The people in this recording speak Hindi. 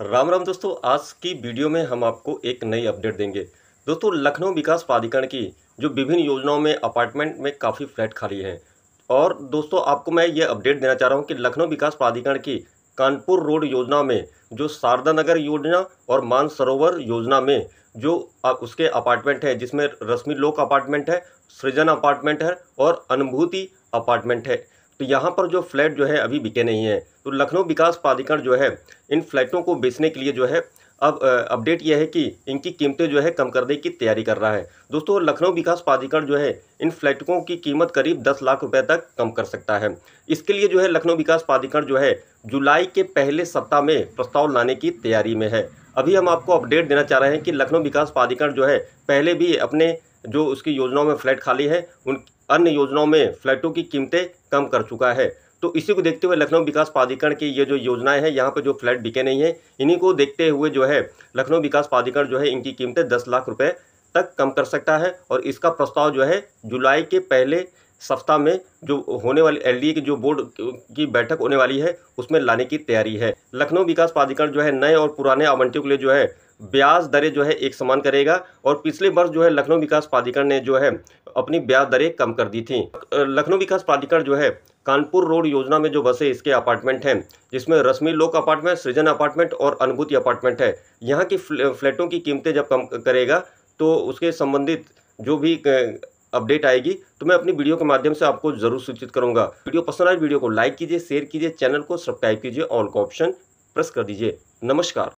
राम राम दोस्तों आज की वीडियो में हम आपको एक नई अपडेट देंगे दोस्तों लखनऊ विकास प्राधिकरण की जो विभिन्न योजनाओं में अपार्टमेंट में काफ़ी फ्लैट खाली हैं और दोस्तों आपको मैं ये अपडेट देना चाह रहा हूँ कि लखनऊ विकास प्राधिकरण की कानपुर रोड योजना में जो शारदा नगर योजना और मानसरोवर योजना में जो उसके अपार्टमेंट है जिसमें रश्मि लोक अपार्टमेंट है सृजन अपार्टमेंट है और अनुभूति अपार्टमेंट है तो यहाँ पर जो फ्लैट जो है अभी बिके नहीं है तो लखनऊ विकास प्राधिकरण जो है इन फ्लैटों को बेचने के लिए जो है अब अपडेट यह है कि इनकी कीमतें जो है कम करने की तैयारी कर रहा है दोस्तों लखनऊ विकास प्राधिकरण जो है इन फ्लैटों की कीमत करीब 10 लाख रुपए तक कम कर सकता है इसके लिए जो है लखनऊ विकास प्राधिकरण जो है जुलाई के पहले सप्ताह में प्रस्ताव लाने की तैयारी में है अभी हम आपको अपडेट देना चाह रहे हैं कि लखनऊ विकास प्राधिकरण जो है पहले भी अपने जो उसकी योजनाओं में फ्लैट खाली है उन अन्य योजनाओं में फ्लैटों की कीमतें कम कर चुका है तो इसी को देखते हुए लखनऊ विकास प्राधिकरण की ये जो योजनाएं हैं यहाँ पर जो फ्लैट बिके नहीं है इन्हीं को देखते हुए जो है लखनऊ विकास प्राधिकरण जो है इनकी कीमतें दस लाख रुपये तक कम कर सकता है और इसका प्रस्ताव जो है जुलाई के पहले सप्ताह में जो होने वाली एलडीए की जो बोर्ड की बैठक होने वाली है उसमें लाने की तैयारी है लखनऊ विकास प्राधिकरण जो है नए और पुराने आवंटियों के लिए जो है ब्याज दरें जो है एक समान करेगा और पिछले वर्ष जो है लखनऊ विकास प्राधिकरण ने जो है अपनी ब्याज दरें कम कर दी थी लखनऊ विकास प्राधिकरण जो है कानपुर रोड योजना में जो बसे इसके अपार्टमेंट हैं जिसमें रश्मि लोक अपार्टमेंट सृजन अपार्टमेंट और अनुभूति अपार्टमेंट है यहाँ की फ्लैटों की कीमतें जब कम करेगा तो उसके संबंधित जो भी अपडेट आएगी तो मैं अपनी वीडियो के माध्यम से आपको जरूर सूचित करूंगा वीडियो पसंद आए वीडियो को लाइक कीजिए शेयर कीजिए चैनल को सब्सक्राइब कीजिए ऑल का ऑप्शन प्रेस कर दीजिए नमस्कार